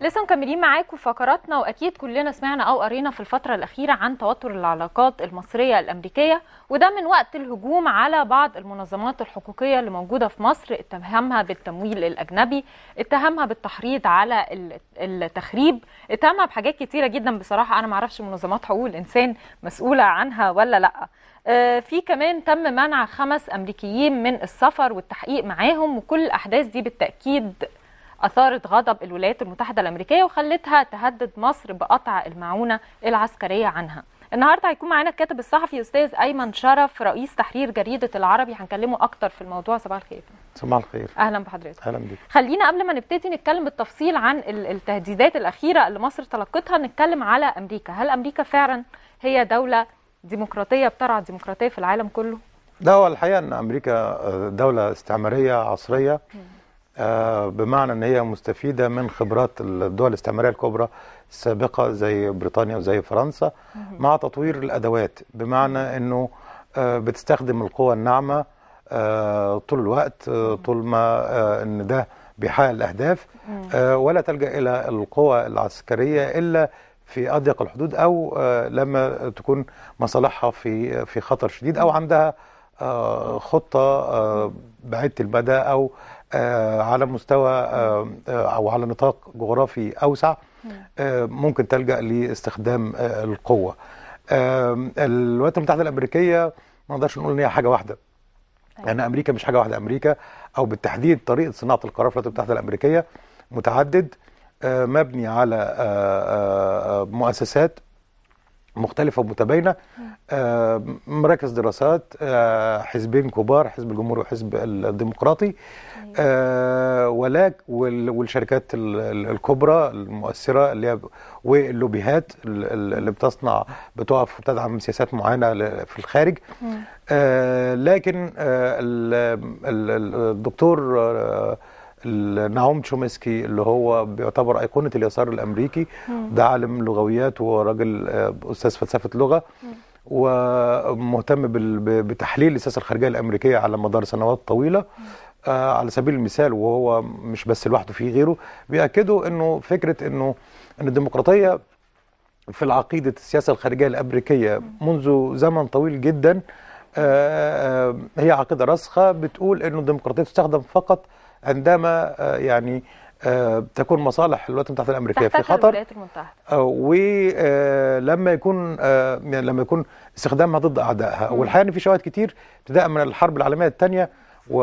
لسه مكملين معاكم فقراتنا واكيد كلنا سمعنا او قرينا في الفتره الاخيره عن توتر العلاقات المصريه الامريكيه وده من وقت الهجوم على بعض المنظمات الحقوقيه اللي موجوده في مصر اتهمها بالتمويل الاجنبي اتهمها بالتحريض على التخريب اتهمها بحاجات كتيره جدا بصراحه انا ما اعرفش منظمات حقوق الانسان مسؤوله عنها ولا لا آه، في كمان تم منع خمس امريكيين من السفر والتحقيق معاهم وكل الاحداث دي بالتاكيد أثارت غضب الولايات المتحدة الأمريكية وخلتها تهدد مصر بقطع المعونة العسكرية عنها النهارده هيكون معانا الكاتب الصحفي استاذ ايمن شرف رئيس تحرير جريده العربي هنكلمه اكتر في الموضوع صباح الخير صباح الخير اهلا بحضرتك اهلا بك خلينا قبل ما نبتدي نتكلم بالتفصيل عن التهديدات الاخيره اللي مصر تلقتها نتكلم على امريكا هل امريكا فعلا هي دوله ديمقراطيه بترعى الديمقراطيه في العالم كله لا هو الحقيقه ان امريكا آه، دوله استعماريه عصريه م. آه، بمعنى ان هي مستفيده من خبرات الدول الاستعماريه الكبرى السابقه زي بريطانيا وزي فرنسا مع تطوير الادوات بمعنى انه آه، بتستخدم القوى الناعمه آه، طول الوقت طول ما ان ده بيحقق الاهداف ولا تلجا الى القوى العسكريه الا في اضيق الحدود او لما تكون مصالحها في في خطر شديد او عندها خطه بعيده المدى او آه، على مستوى آه، آه، او على نطاق جغرافي اوسع ممكن تلجا لاستخدام القوه الولايات المتحده الامريكيه ما نقدرش نقول ان هي حاجه واحده لان أيوة. يعني امريكا مش حاجه واحده امريكا او بالتحديد طريقه صناعه القرار في الولايات المتحده الامريكيه متعدد مبني على مؤسسات مختلفة ومتباينة آه، مراكز دراسات آه، حزبين كبار حزب الجمهوري وحزب الديمقراطي آه، ولك والشركات الكبرى المؤثرة اللي هي واللوبيهات اللي بتصنع بتقف وتدعم سياسات معينة في الخارج لكن الدكتور نعوم تشومسكي اللي هو بيعتبر ايقونه اليسار الامريكي ده عالم لغويات وراجل آه، استاذ فلسفه لغه ومهتم بتحليل السياسه الخارجيه الامريكيه على مدار سنوات طويله آه، على سبيل المثال وهو مش بس لوحده في غيره بياكدوا انه فكره انه ان الديمقراطيه في العقيده السياسه الخارجيه الامريكيه منذ زمن طويل جدا آه، هي عقيده راسخه بتقول انه الديمقراطيه تستخدم فقط عندما آه، يعني آه، تكون مصالح الولايات المتحده الامريكيه في خطر الولايات المتحده آه، ولما يكون يعني لما يكون استخدامها ضد اعدائها والحقيقه ان في شواهد كتير ابتداء من الحرب العالميه الثانيه و...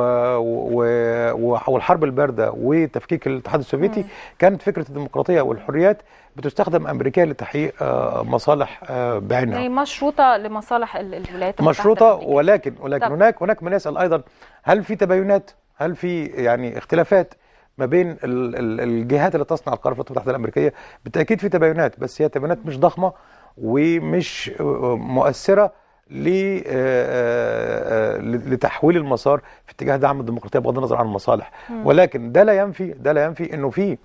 و... والحرب البارده وتفكيك الاتحاد السوفيتي كانت فكره الديمقراطيه والحريات بتستخدم امريكا لتحقيق مصالح بعينها يعني مشروطه لمصالح الولايات المتحده مشروطه ولكن ولكن طب. هناك هناك من يسال ايضا هل في تباينات هل في يعني اختلافات ما بين الجهات اللي تصنع القرار الولايات المتحده الامريكيه بالتاكيد في تباينات بس هي تباينات مش ضخمه ومش مؤثره آه، آه، آه، لتحويل المسار في اتجاه دعم الديمقراطيه بغض النظر عن المصالح ولكن ده لا ينفي ده لا ينفي انه في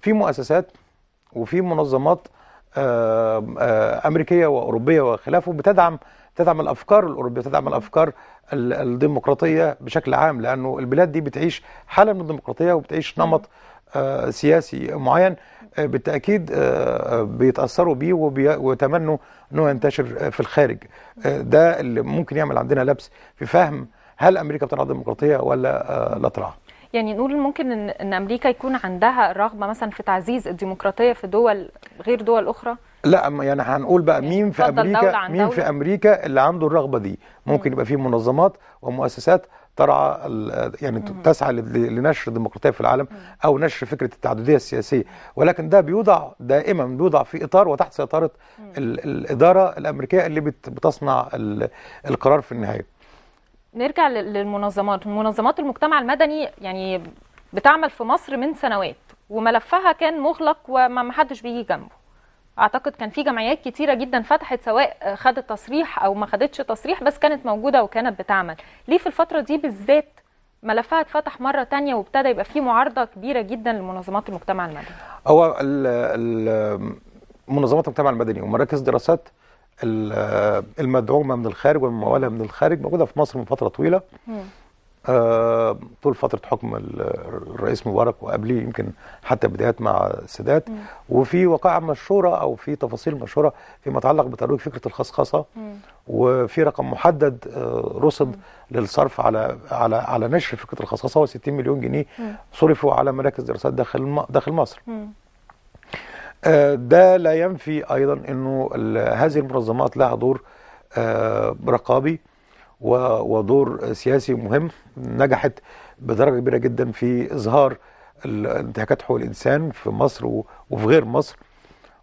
في مؤسسات وفي منظمات امريكيه واوروبيه وخلافه بتدعم تدعم الافكار الاوروبيه تدعم الافكار الديمقراطيه بشكل عام لانه البلاد دي بتعيش حاله من الديمقراطيه وبتعيش نمط آه، سياسي معين آه، بالتاكيد آه، بيتاثروا بيه ويتمنوا انه ينتشر في الخارج ده اللي ممكن يعمل عندنا لبس في فهم هل امريكا بترعى الديمقراطيه ولا لا ترعى يعني نقول ممكن ان امريكا يكون عندها رغبه مثلا في تعزيز الديمقراطيه في دول غير دول اخرى لا يعني هنقول بقى يعني مين في امريكا مين في امريكا اللي عنده الرغبه دي ممكن يبقى في منظمات ومؤسسات ترعى يعني تسعى لنشر الديمقراطيه في العالم او نشر فكره التعدديه السياسيه ولكن ده بيوضع دائما بيوضع في اطار وتحت سيطره الاداره الامريكيه اللي بتصنع القرار في النهايه نرجع للمنظمات منظمات المجتمع المدني يعني بتعمل في مصر من سنوات وملفها كان مغلق وما حدش بيجي جنبه اعتقد كان في جمعيات كتيره جدا فتحت سواء خدت تصريح او ما خدتش تصريح بس كانت موجوده وكانت بتعمل ليه في الفتره دي بالذات ملفها اتفتح مره تانية وابتدى يبقى في معارضه كبيره جدا لمنظمات المجتمع المدني هو منظمات المجتمع المدني ومراكز دراسات المدعومه من الخارج والمموله من الخارج موجوده في مصر من فتره طويله م. آه، طول فتره حكم الرئيس مبارك وقبليه يمكن حتى بدايات مع السادات وفي وقائع مشهوره او في تفاصيل مشهوره فيما يتعلق بترويج فكره الخصخصه وفي رقم محدد آه، رصد للصرف على على على نشر فكره الخصخصه هو 60 مليون جنيه صرفوا على مراكز دراسات داخل داخل مصر آه، ده لا ينفي ايضا انه هذه المنظمات لها دور رقابي ودور سياسي مهم نجحت بدرجه كبيره جدا في اظهار انتهاكات حقوق الانسان في مصر وفي غير مصر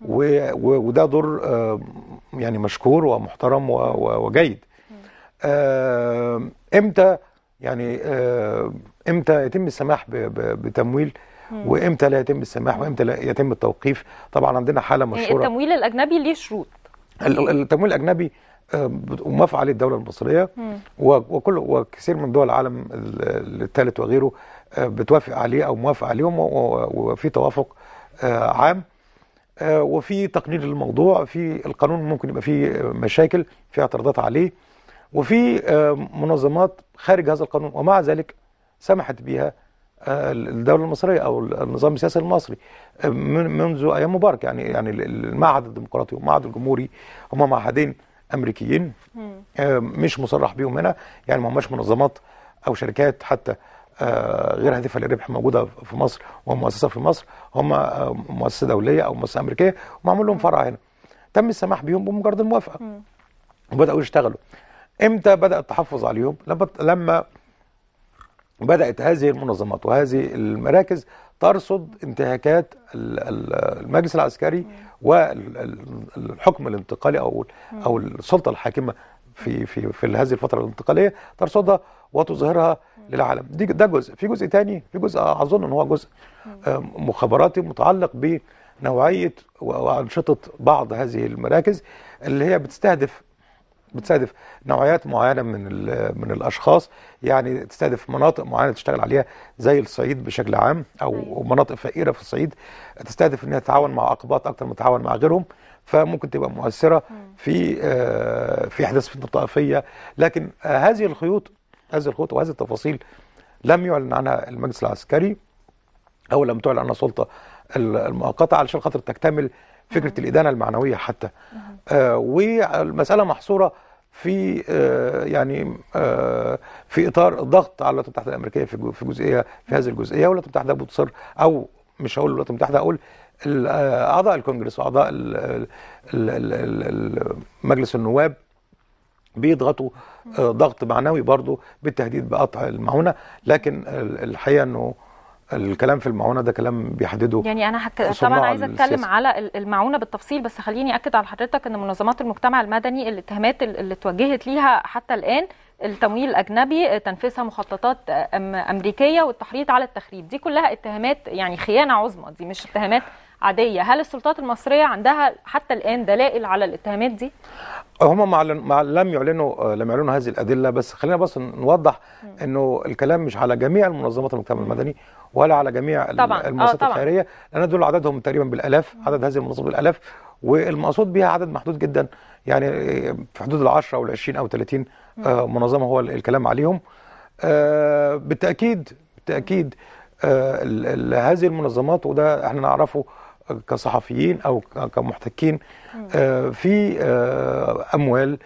وده دور آه، يعني مشكور ومحترم وجيد آه، امتى يعني آه، امتى يتم السماح بتمويل وامتى لا يتم السماح وامتى لا يتم التوقيف طبعا عندنا حاله مشهوره التمويل الاجنبي ليه شروط التمويل الاجنبي آه، وموافقه عليه الدوله المصريه وكل وكثير من دول العالم الثالث وغيره آه، بتوافق عليه او موافق عليهم وفي توافق آه، عام وفي تقنين للموضوع في القانون ممكن يبقى فيه مشاكل في اعتراضات عليه وفي منظمات خارج هذا القانون ومع ذلك سمحت بها الدوله المصريه او النظام السياسي المصري منذ ايام مبارك يعني يعني المعهد الديمقراطي والمعهد الجمهوري هما معهدين امريكيين آه، مش مصرح بيهم هنا يعني ما هماش منظمات او شركات حتى آه، غير هادفه للربح موجوده في مصر ومؤسسه في مصر هم آه، مؤسسه دوليه او مؤسسه امريكيه ومعمول لهم فرع هنا تم السماح بيهم بمجرد الموافقه وبداوا يشتغلوا امتى بدا التحفظ عليهم لما لما بدات هذه المنظمات وهذه المراكز ترصد انتهاكات المجلس العسكري والحكم الانتقالي او او السلطه الحاكمه في في في هذه الفتره الانتقاليه ترصدها وتظهرها للعالم دي ده جزء في جزء ثاني في جزء اظن ان هو جزء مخابراتي متعلق بنوعيه وانشطه بعض هذه المراكز اللي هي بتستهدف بتستهدف نوعيات معينه من من الاشخاص يعني تستهدف مناطق معينه تشتغل عليها زي الصعيد بشكل عام او أيوة. مناطق فقيره في الصعيد تستهدف انها تتعاون مع اقباط اكثر ما تتعاون مع غيرهم فممكن تبقى مؤثره في آه، في احداث فتنه طائفيه لكن آه، هذه الخيوط هذه الخيوط وهذه التفاصيل لم يعلن عنها المجلس العسكري او لم تعلن عنها السلطه المؤقته علشان خاطر تكتمل فكره الادانه المعنويه حتى آه والمساله محصوره في آه يعني آه في اطار الضغط على الولايات المتحده الامريكيه في في جزئيه في هذه الجزئيه والولايات المتحده بتصر او مش هقول الولايات المتحده اقول آه، اعضاء الكونجرس واعضاء مجلس النواب بيضغطوا آه، ضغط معنوي برضه بالتهديد بقطع المعونه لكن الحقيقه انه الكلام في المعونه ده كلام بيحدده يعني انا حك... طبعا عايزه اتكلم على المعونه بالتفصيل بس خليني اكد على حضرتك ان منظمات المجتمع المدني الاتهامات اللي اتوجهت ليها حتى الان التمويل الاجنبي تنفيذها مخططات امريكيه والتحريض على التخريب دي كلها اتهامات يعني خيانه عظمى دي مش اتهامات عاديه هل السلطات المصريه عندها حتى الان دلائل على الاتهامات دي هم لم يعلنوا آه، لم يعلنوا هذه الادله بس خلينا بس نوضح انه الكلام مش على جميع المنظمات المجتمع المدني ولا على جميع آه، المؤسسات الخيريه لان دول عددهم تقريبا بالالاف عدد هذه المنظمات بالالاف والمقصود بها عدد محدود جدا يعني آه، في حدود ال10 او ال20 او 30 منظمه هو الكلام عليهم بالتاكيد بالتاكيد هذه المنظمات وده احنا نعرفه كصحفيين او كمحتكين آه، في آه، اموال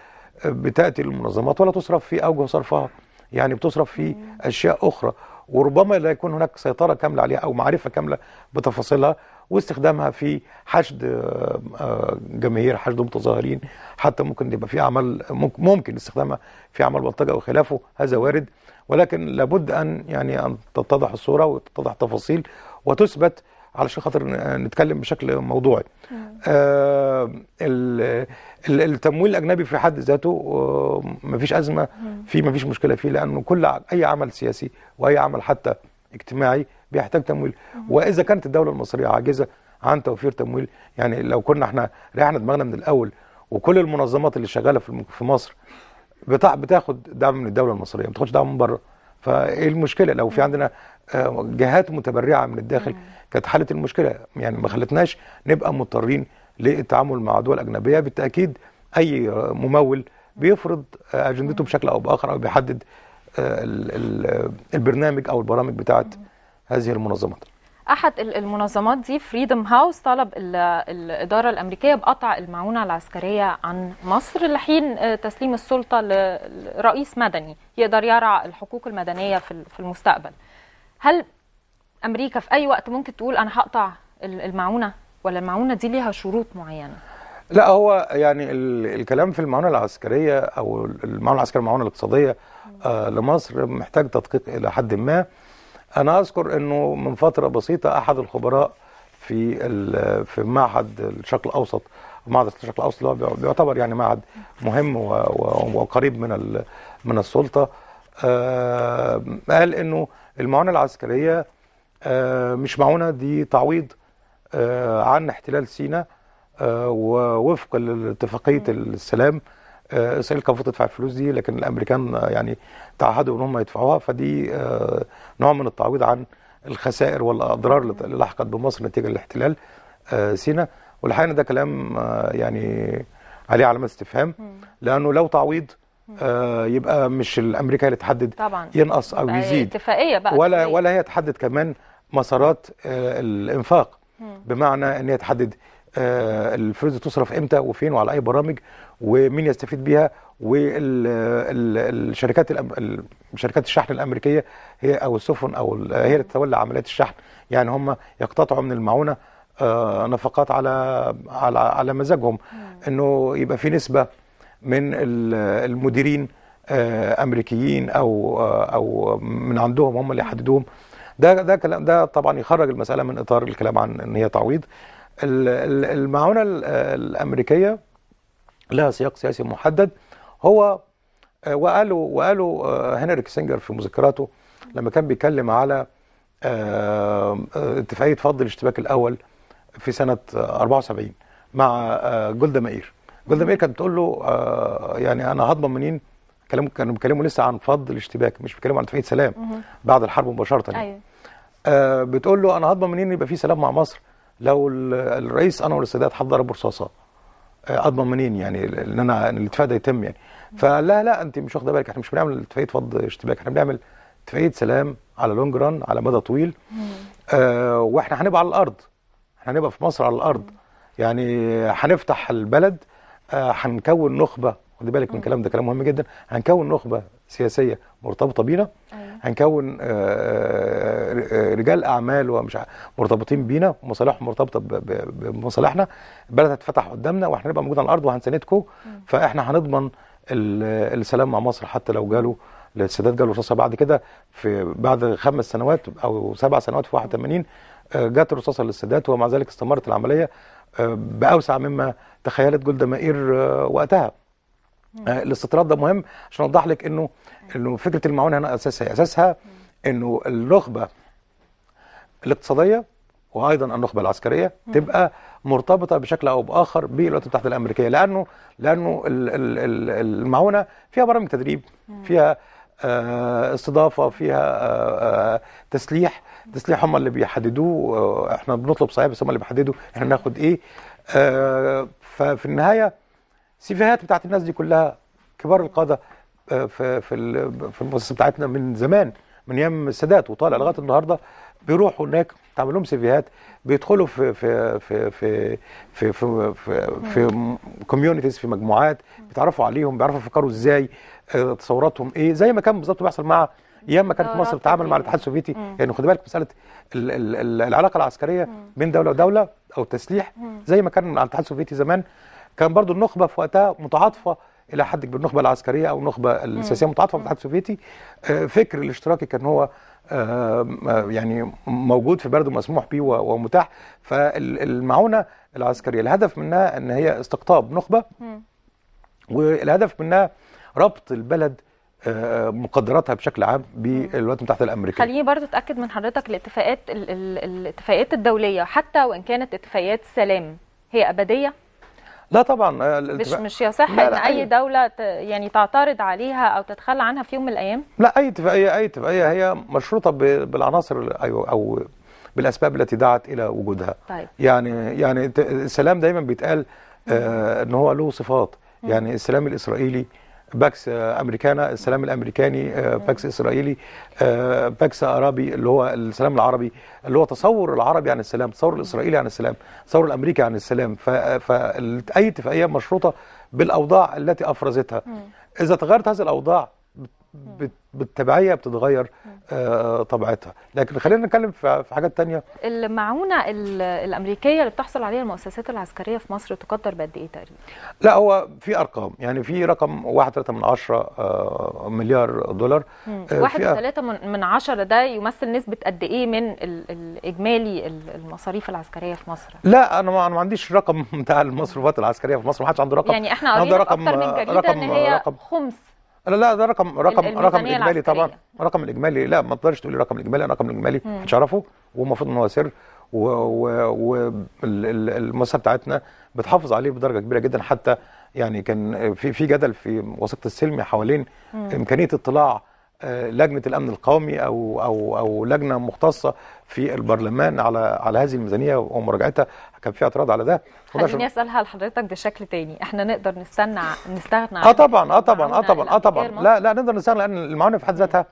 آه، بتاتي للمنظمات ولا تصرف في اوجه صرفها يعني بتصرف في اشياء اخرى وربما لا يكون هناك سيطره كامله عليها او معرفه كامله بتفاصيلها واستخدامها في حشد جماهير حشد متظاهرين حتى ممكن يبقى في اعمال ممكن استخدامها في اعمال بلطجه وخلافه هذا وارد ولكن لابد ان يعني ان تتضح الصوره وتتضح تفاصيل وتثبت علشان خاطر نتكلم بشكل موضوعي آه التمويل الاجنبي في حد ذاته آه مفيش ازمه فيه مفيش مشكله فيه لانه كل اي عمل سياسي واي عمل حتى اجتماعي بيحتاج تمويل واذا كانت الدوله المصريه عاجزه عن توفير تمويل يعني لو كنا احنا ريحنا دماغنا من الاول وكل المنظمات اللي شغاله في مصر بتاخد دعم من الدوله المصريه ما بتاخدش دعم من بره فايه المشكله لو في عندنا آه، جهات متبرعه من الداخل كانت حلت المشكله يعني ما خلتناش نبقى مضطرين للتعامل مع دول اجنبيه بالتاكيد اي ممول بيفرض اجندته بشكل او باخر او بيحدد آه، البرنامج او البرامج بتاعت هذه المنظمات احد المنظمات دي فريدم هاوس طلب الاداره الامريكيه بقطع المعونه العسكريه عن مصر لحين آه، تسليم السلطه لرئيس مدني يقدر يرعى الحقوق المدنيه في المستقبل هل امريكا في اي وقت ممكن تقول انا هقطع المعونه ولا المعونه دي ليها شروط معينه لا هو يعني الكلام في المعونه العسكريه او المعونه العسكريه المعونه الاقتصاديه آه، لمصر محتاج تدقيق الى حد ما انا اذكر انه من فتره بسيطه احد الخبراء في في معهد الشرق الاوسط معهد الشرق الاوسط اللي هو بيعتبر يعني معهد مهم وقريب من من السلطه آه، قال انه المعونه العسكريه آه، مش معونه دي تعويض آه، عن احتلال سيناء ووفق لاتفاقيه السلام اسرائيل كان تدفع الفلوس دي لكن الامريكان يعني تعهدوا ان هم يدفعوها فدي آه، نوع من التعويض عن الخسائر والاضرار اللي لحقت بمصر نتيجه الاحتلال آه، سينا والحقيقه ده كلام آه، يعني عليه علامات استفهام لانه لو تعويض يبقى مش الامريكا اللي تحدد طبعا ينقص او يزيد اتفاقيه بقى ولا ولا هي تحدد كمان مسارات الانفاق بمعنى ان هي تحدد آه، الفلوس دي تصرف امتى وفين وعلى اي برامج ومين يستفيد بيها والشركات شركات الشحن الامريكيه هي او السفن او هي اللي تتولى عمليات الشحن يعني هم يقتطعوا من المعونه آه، نفقات على على على مزاجهم انه يبقى في نسبه من المديرين آه، امريكيين او او من عندهم هم اللي يحددوهم ده ده كلام ده طبعا يخرج المساله من اطار الكلام عن ان هي تعويض المعونه الامريكيه لها سياق سياسي محدد هو آه، وقالوا وقالوا آه، هنري كيسنجر في مذكراته لما كان بيتكلم على آه، اتفاقيه فض الاشتباك الاول في سنه 74 مع جولدا مائير جولدا مائير كانت بتقول له يعني انا هضمن منين كلام كانوا بيتكلموا لسه عن فض الاشتباك مش بيتكلموا عن اتفاقيه سلام بعد الحرب مباشره أيوة. بتقول له انا هضمن منين يبقى في سلام مع مصر لو الرئيس انور السادات حضر برصاصه آه، اضمن منين يعني ان انا الاتفاق ده يتم يعني فلا لا انت مش واخده بالك احنا مش بنعمل اتفاقيه فض اشتباك احنا بنعمل اتفاقيه سلام على لونج ران على مدى طويل آه واحنا هنبقى على الارض احنا هنبقى في مصر على الارض يعني هنفتح البلد آه، هنكون آه نخبه خد بالك من الكلام ده كلام مهم جدا هنكون نخبه سياسيه مرتبطه بينا أيوه. هنكون آه، آه، آه، رجال اعمال ومش مرتبطين بينا ومصالحهم مرتبطه بمصالحنا البلد هتتفتح قدامنا واحنا نبقى موجودين على الارض وهنساندكم فاحنا هنضمن السلام مع مصر حتى لو جاله السادات جاله رصاصه بعد كده في بعد خمس سنوات او سبع سنوات في 81 جت رصاصه للسادات ومع ذلك استمرت العمليه باوسع مما تخيلت جولدا مائير وقتها آه، الاستطراد ده مهم عشان اوضح لك انه انه فكره المعونه هنا اساسها اساسها انه النخبه الاقتصاديه وايضا النخبه العسكريه تبقى مرتبطه بشكل او باخر بالولايات المتحده الامريكيه لانه لانه المعونه فيها برامج تدريب فيها آه، استضافه فيها آه، تسليح تسليح هم اللي بيحددوه احنا بنطلب صحيح بس هم اللي بيحددوا احنا ناخد ايه ففي النهايه السيفيهات بتاعت الناس دي كلها كبار القاده آه، في في في المؤسسه بتاعتنا من زمان من ايام السادات وطالع لغايه النهارده بيروحوا هناك تعمل لهم سيفيهات بيدخلوا في في في في في في, في, في كوميونيتيز في مجموعات بيتعرفوا عليهم بيعرفوا يفكروا ازاي آه، تصوراتهم ايه زي ما كان بالظبط بيحصل مع ايام ما كانت اه، مصر بتتعامل مع الاتحاد السوفيتي يعني خد بالك مساله العلاقه العسكريه بين دوله ودوله او التسليح زي ما كان مع الاتحاد السوفيتي زمان كان برضو النخبه في وقتها متعاطفه الى حد كبير النخبه العسكريه او النخبه السياسيه متعاطفه مع الاتحاد السوفيتي آه، فكر الاشتراكي كان هو آه، آه، يعني موجود في بلده مسموح به ومتاح فالمعونه العسكريه الهدف منها ان هي استقطاب نخبه والهدف منها ربط البلد مقدراتها بشكل عام بالولايات المتحده الامريكيه خليني برضه اتاكد من حضرتك الاتفاقات الاتفاقات الدوليه حتى وان كانت اتفاقيات سلام هي ابديه لا طبعا آه، مش مش يصح ان اي دوله يعني تعترض عليها او تتخلى عنها في يوم من الايام لا اي اتفاقيه اي اتفاقيه هي مشروطه بالعناصر أيوة، او بالاسباب التي دعت الى وجودها طيب. يعني يعني السلام دايما بيتقال آه ان هو له صفات يعني السلام الاسرائيلي باكس امريكانا السلام الامريكاني آه، باكس اسرائيلي آه، باكس عربي اللي هو السلام العربي اللي هو تصور العربي عن السلام تصور الاسرائيلي عن السلام تصور الامريكي عن السلام فاي اتفاقيه مشروطه بالاوضاع التي افرزتها اذا تغيرت هذه الاوضاع بالتبعيه بتتغير آه، طبيعتها لكن خلينا نتكلم في حاجات تانية المعونه الامريكيه اللي بتحصل عليها المؤسسات العسكريه في مصر تقدر بقد ايه تقريبا لا هو في ارقام يعني في رقم 1.3 من 10 آه، مليار دولار 1.3 آه، من 10 ده يمثل نسبه قد ايه من الاجمالي المصاريف العسكريه في مصر لا انا ما, عنديش رقم بتاع المصروفات العسكريه في مصر ما حدش عنده رقم يعني احنا قرينا اكتر من جريده رقم ان هي خمس لا لا ده رقم رقم رقم اجمالي طبعا رقم الاجمالي لا ما تقدرش تقولي رقم الاجمالي رقم الاجمالي محدش يعرفه والمفروض ان هو سر والمؤسسه بتاعتنا بتحافظ عليه بدرجه كبيره جدا حتى يعني كان في في جدل في وثيقه السلمي حوالين امكانيه اطلاع لجنه الامن القومي او او او لجنه مختصه في البرلمان على على هذه الميزانيه ومراجعتها كان في اعتراض على ده خليني اسالها لحضرتك بشكل تاني احنا نقدر نستنى نستغنى اه طبعا آه, اه طبعا اه طبعا اه طبعا لا لا نقدر نستغنى لان المعونه في حد ذاتها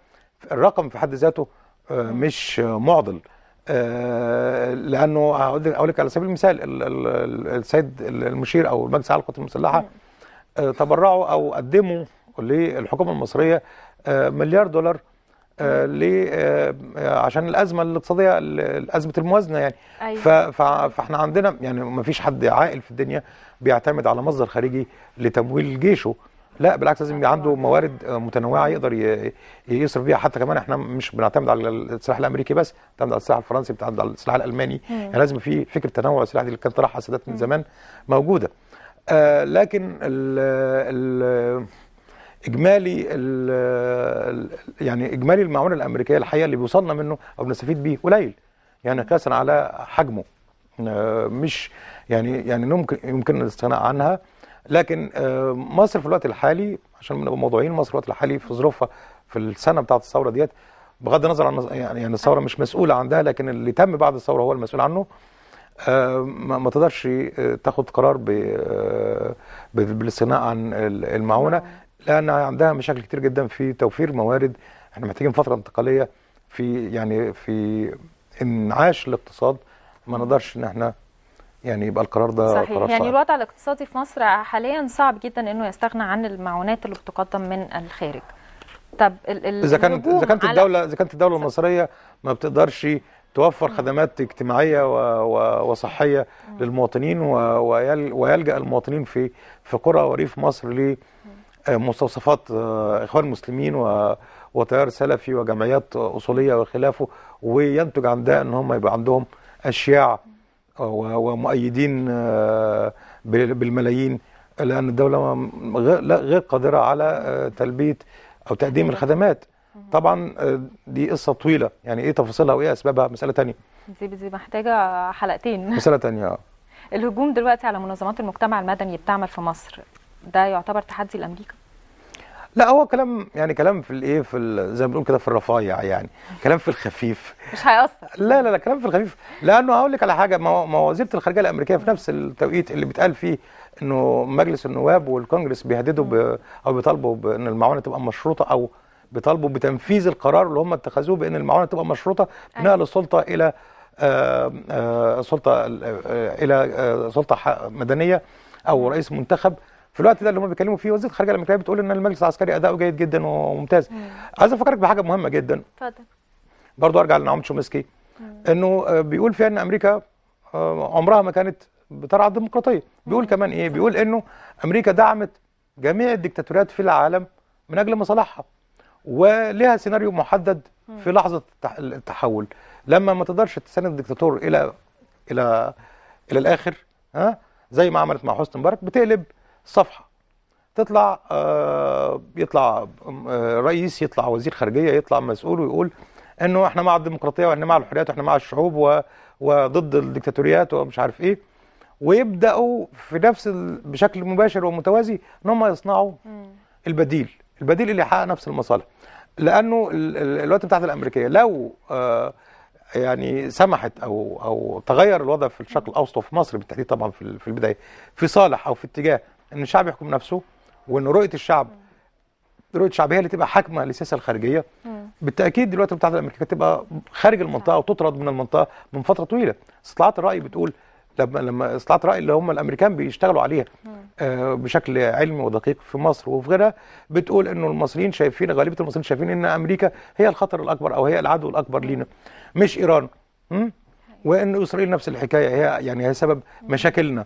الرقم في حد ذاته آه، مش معضل آه، لانه اقول لك على سبيل المثال السيد المشير او المجلس على القوات المسلحه تبرعوا او قدموا للحكومه المصريه آه، مليار دولار آه، آه، عشان الازمه الاقتصاديه ازمه الموازنه يعني أيوة. فاحنا عندنا يعني ما فيش حد عاقل في الدنيا بيعتمد على مصدر خارجي لتمويل جيشه لا بالعكس لازم يبقى عنده موارد متنوعه يقدر يصرف بيها حتى كمان احنا مش بنعتمد على السلاح الامريكي بس بنعتمد على السلاح الفرنسي بنعتمد على السلاح الالماني يعني لازم في فكره تنوع السلاح دي اللي كان طرحها السادات من زمان موجوده آه لكن ال ال اجمالي يعني اجمالي المعونه الامريكيه الحقيقه اللي بيوصلنا منه او بنستفيد بيه قليل يعني قياسا على حجمه آه، مش يعني يعني ممكن يمكن الاستغناء عنها لكن آه، مصر في الوقت الحالي عشان نبقى موضوعيين مصر في الوقت الحالي في ظروفها في السنه بتاعه الثوره ديت بغض النظر عن يعني, يعني الثوره مش مسؤوله عن ده لكن اللي تم بعد الثوره هو المسؤول عنه آه، ما تقدرش تاخد قرار بالاستغناء عن المعونه نعم. لان عندها مشاكل كتير جدا في توفير موارد احنا محتاجين فتره انتقاليه في يعني في انعاش الاقتصاد ما نقدرش ان احنا يعني يبقى القرار ده صحيح قرار يعني صعب. الوضع الاقتصادي في مصر حاليا صعب جدا انه يستغنى عن المعونات اللي بتقدم من الخارج طب اذا كانت اذا كانت الدوله اذا كانت الدوله المصريه ما بتقدرش توفر خدمات اجتماعيه وصحيه للمواطنين ويلجا المواطنين في في قرى وريف مصر مستوصفات آه، اخوان المسلمين وتيار سلفي وجمعيات اصوليه وخلافه وينتج عن ده ان هم يبقى عندهم اشياع آه، ومؤيدين آه، بالملايين لان الدوله غير قادره على تلبيه او تقديم الخدمات طبعا دي قصه طويله يعني ايه تفاصيلها وايه اسبابها مساله ثانيه دي دي محتاجه حلقتين مساله ثانيه الهجوم دلوقتي على منظمات المجتمع المدني بتعمل في مصر ده يعتبر تحدي لامريكا لا هو كلام يعني كلام في الايه في زي ما بنقول كده في الرفيع يعني كلام في الخفيف مش هيأثر لا لا لا كلام في الخفيف لانه هقول لك على حاجه ما وزيره الخارجيه الامريكيه في نفس التوقيت اللي بيتقال فيه انه مجلس النواب والكونجرس بيهددوا ب... او بيطالبوا بان المعونه تبقى مشروطه او بيطالبوا بتنفيذ القرار اللي هم اتخذوه بان المعونه تبقى مشروطه بناء السلطه أيوة. الى آآ آه، آه، سلطه آه، الى سلطه مدنيه او رئيس منتخب في الوقت ده اللي هم بيتكلموا فيه وزيره الخارجيه الامريكيه بتقول ان المجلس العسكري اداؤه جيد جدا وممتاز عايز افكرك بحاجه مهمه جدا اتفضل برضه ارجع لنعوم تشومسكي انه آه، بيقول فيها ان امريكا آه، عمرها ما كانت بترعى الديمقراطيه بيقول كمان ايه بيقول انه امريكا دعمت جميع الدكتاتوريات في العالم من اجل مصالحها ولها سيناريو محدد في لحظه التحول لما ما تقدرش تساند الدكتاتور الى الى الى الاخر ها زي ما عملت مع حسني مبارك بتقلب صفحه تطلع آه، يطلع آه، رئيس يطلع وزير خارجيه يطلع مسؤول ويقول انه احنا مع الديمقراطيه واحنا مع الحريات واحنا مع الشعوب و... وضد الدكتاتوريات ومش عارف ايه ويبداوا في نفس ال... بشكل مباشر ومتوازي ان هم يصنعوا البديل البديل اللي يحقق نفس المصالح لانه الولايات المتحده الامريكيه لو آه يعني سمحت او او تغير الوضع في الشرق الاوسط وفي مصر بالتحديد طبعا في البدايه في صالح او في اتجاه ان الشعب يحكم نفسه وان رؤيه الشعب رؤيه الشعب هي اللي تبقى حاكمه للسياسه الخارجيه بالتاكيد دلوقتي المتحده الامريكيه تبقى خارج المنطقه وتطرد من المنطقه من فتره طويله استطلاعات الراي بتقول لما لما استطلاعات الراي اللي هم الامريكان بيشتغلوا عليها آه بشكل علمي ودقيق في مصر وفي غيرها بتقول انه المصريين شايفين غالبيه المصريين شايفين ان امريكا هي الخطر الاكبر او هي العدو الاكبر لينا مش ايران وان اسرائيل نفس الحكايه هي يعني هي سبب مشاكلنا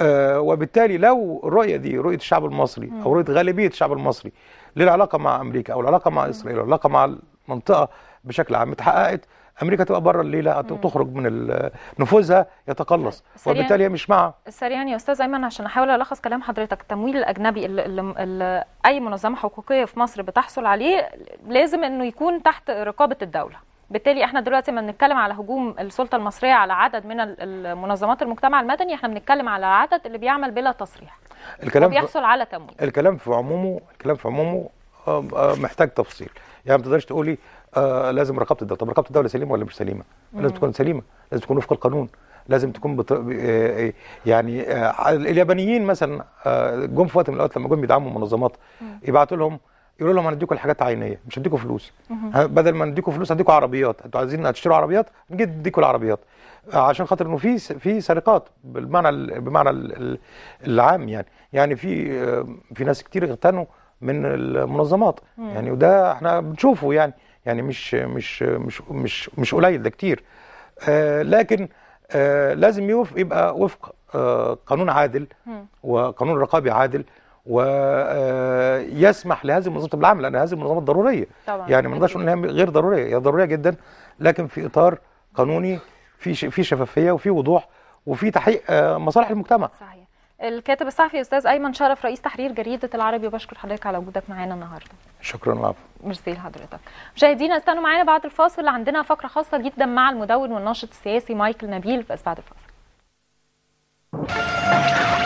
آه، وبالتالي لو الرؤيه دي رؤيه الشعب المصري او رؤيه غالبيه الشعب المصري للعلاقه مع امريكا او العلاقه مع اسرائيل او العلاقه مع المنطقه بشكل عام اتحققت امريكا تبقى بره الليله تخرج من نفوذها يتقلص وبالتالي هي مش مع سريعا يا استاذ ايمن عشان احاول الخص كلام حضرتك التمويل الاجنبي اللي اللي اي منظمه حقوقيه في مصر بتحصل عليه لازم انه يكون تحت رقابه الدوله بالتالي احنا دلوقتي ما بنتكلم على هجوم السلطه المصريه على عدد من المنظمات المجتمع المدني احنا بنتكلم على عدد اللي بيعمل بلا تصريح الكلام بيحصل على تمويل الكلام في عمومه الكلام في عمومه آه، آه، محتاج تفصيل يعني ما تقدرش تقولي آه، لازم رقابه الدوله طب رقابه الدوله سليمه ولا مش سليمه لازم تكون سليمه لازم تكون وفق القانون لازم تكون بط... يعني اليابانيين مثلا جم في وقت من الاوقات لما جم يدعموا منظمات يبعتوا لهم يقولوا لهم هنديكم الحاجات عينيه مش هديكم فلوس بدل ما نديكم فلوس هديكم عربيات انتوا عايزين تشتروا عربيات نجي نديكم العربيات عشان خاطر انه في في سرقات بالمعنى بمعنى العام يعني يعني في آه، في ناس كتير اغتنوا من المنظمات يعني وده احنا بنشوفه يعني يعني مش مش مش مش مش قليل ده كتير آه لكن آه لازم يبقى وفق آه قانون عادل وقانون رقابي عادل ويسمح آه، لهذه المنظمه بالعمل لان هذه المنظمه ضروريه طبعا يعني ما نقدرش نقول انها غير ضروريه هي ضروريه جدا لكن في اطار قانوني في في شفافيه وفي وضوح وفي تحقيق آه، مصالح المجتمع صحيح الكاتب الصحفي استاذ ايمن شرف رئيس تحرير جريده العربي وبشكر حضرتك على وجودك معانا النهارده شكرا لك ميرسي لحضرتك مشاهدينا استنوا معانا بعد الفاصل عندنا فقره خاصه جدا مع المدون والناشط السياسي مايكل نبيل بس بعد الفاصل